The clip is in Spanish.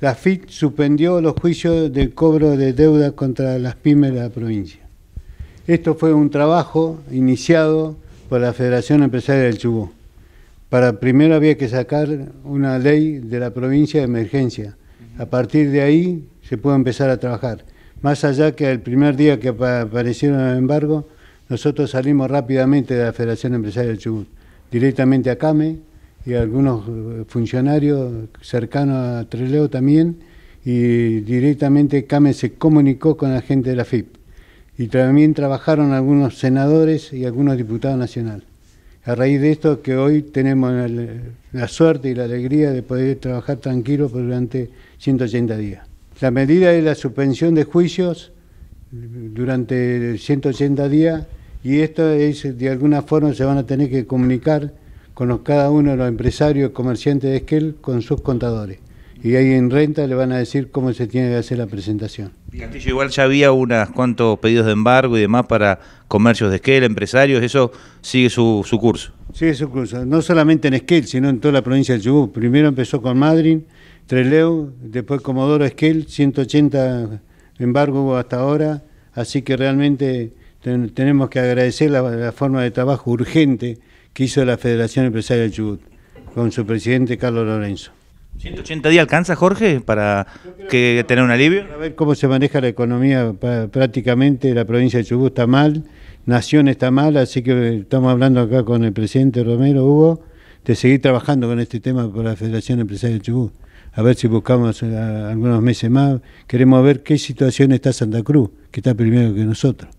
la FIT suspendió los juicios de cobro de deuda contra las pymes de la provincia. Esto fue un trabajo iniciado por la Federación Empresaria del Chubú. Para primero había que sacar una ley de la provincia de emergencia. A partir de ahí se pudo empezar a trabajar. Más allá que el primer día que aparecieron los embargo, nosotros salimos rápidamente de la Federación Empresaria del Chubut, directamente a CAME, y algunos eh, funcionarios cercanos a Treleo también, y directamente CAME se comunicó con la gente de la FIP. Y también trabajaron algunos senadores y algunos diputados nacionales. A raíz de esto que hoy tenemos la suerte y la alegría de poder trabajar tranquilo durante 180 días. La medida es la suspensión de juicios durante 180 días y esto es de alguna forma se van a tener que comunicar con cada uno de los empresarios comerciantes de Esquel con sus contadores. Y ahí en renta le van a decir cómo se tiene que hacer la presentación. Castillo, igual ya había unas cuantos pedidos de embargo y demás para comercios de Esquel, empresarios, eso sigue su, curso. Sigue su curso, no solamente en Esquel, sino en toda la provincia del Chubut. Primero empezó con Madryn, Trelew, después Comodoro Esquel, 180 embargo hasta ahora, así que realmente tenemos que agradecer la forma de trabajo urgente que hizo la Federación Empresaria de Chubut con su presidente Carlos Lorenzo. ¿180 días alcanza, Jorge, para que tener un alivio? A ver cómo se maneja la economía prácticamente, la provincia de Chubut está mal, Nación está mal, así que estamos hablando acá con el presidente Romero, Hugo, de seguir trabajando con este tema por la Federación Empresaria de Chubut. A ver si buscamos eh, algunos meses más, queremos ver qué situación está Santa Cruz, que está primero que nosotros.